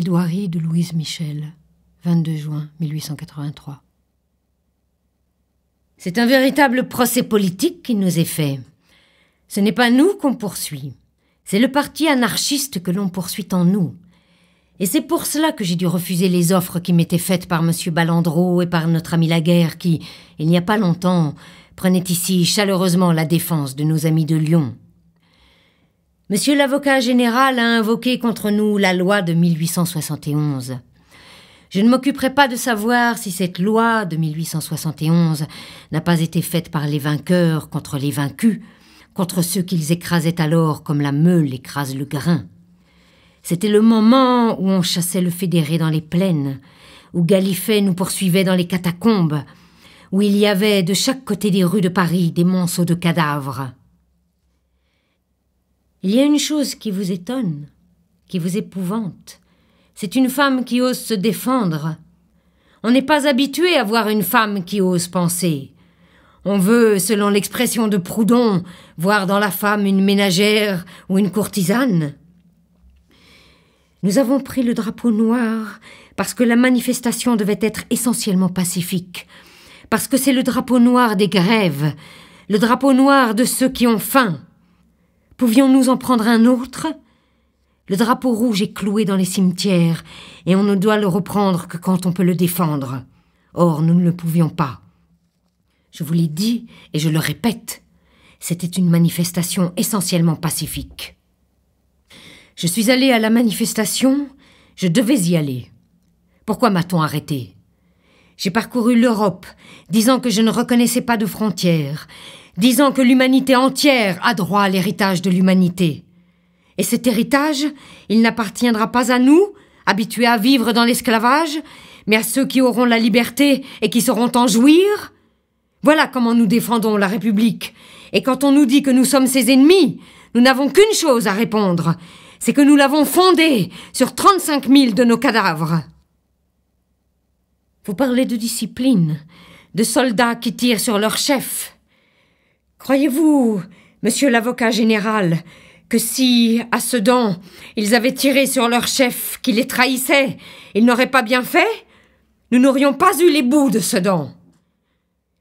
de Louise Michel, 22 juin 1883. C'est un véritable procès politique qui nous est fait. Ce n'est pas nous qu'on poursuit, c'est le parti anarchiste que l'on poursuit en nous. Et c'est pour cela que j'ai dû refuser les offres qui m'étaient faites par M. Ballandreau et par notre ami Laguerre qui, il n'y a pas longtemps, prenait ici chaleureusement la défense de nos amis de Lyon. Monsieur l'avocat général a invoqué contre nous la loi de 1871. Je ne m'occuperai pas de savoir si cette loi de 1871 n'a pas été faite par les vainqueurs contre les vaincus, contre ceux qu'ils écrasaient alors comme la meule écrase le grain. C'était le moment où on chassait le fédéré dans les plaines, où Galifet nous poursuivait dans les catacombes, où il y avait de chaque côté des rues de Paris des monceaux de cadavres. Il y a une chose qui vous étonne, qui vous épouvante. C'est une femme qui ose se défendre. On n'est pas habitué à voir une femme qui ose penser. On veut, selon l'expression de Proudhon, voir dans la femme une ménagère ou une courtisane. Nous avons pris le drapeau noir parce que la manifestation devait être essentiellement pacifique, parce que c'est le drapeau noir des grèves, le drapeau noir de ceux qui ont faim. Pouvions-nous en prendre un autre Le drapeau rouge est cloué dans les cimetières, et on ne doit le reprendre que quand on peut le défendre. Or, nous ne le pouvions pas. Je vous l'ai dit, et je le répète, c'était une manifestation essentiellement pacifique. Je suis allé à la manifestation, je devais y aller. Pourquoi m'a-t-on arrêté J'ai parcouru l'Europe, disant que je ne reconnaissais pas de frontières disant que l'humanité entière a droit à l'héritage de l'humanité. Et cet héritage, il n'appartiendra pas à nous, habitués à vivre dans l'esclavage, mais à ceux qui auront la liberté et qui sauront en jouir. Voilà comment nous défendons la République. Et quand on nous dit que nous sommes ses ennemis, nous n'avons qu'une chose à répondre, c'est que nous l'avons fondée sur 35 000 de nos cadavres. Vous parlez de discipline, de soldats qui tirent sur leur chef. Croyez-vous, monsieur l'avocat général, que si, à Sedan, ils avaient tiré sur leur chef qui les trahissait, ils n'auraient pas bien fait Nous n'aurions pas eu les bouts de Sedan.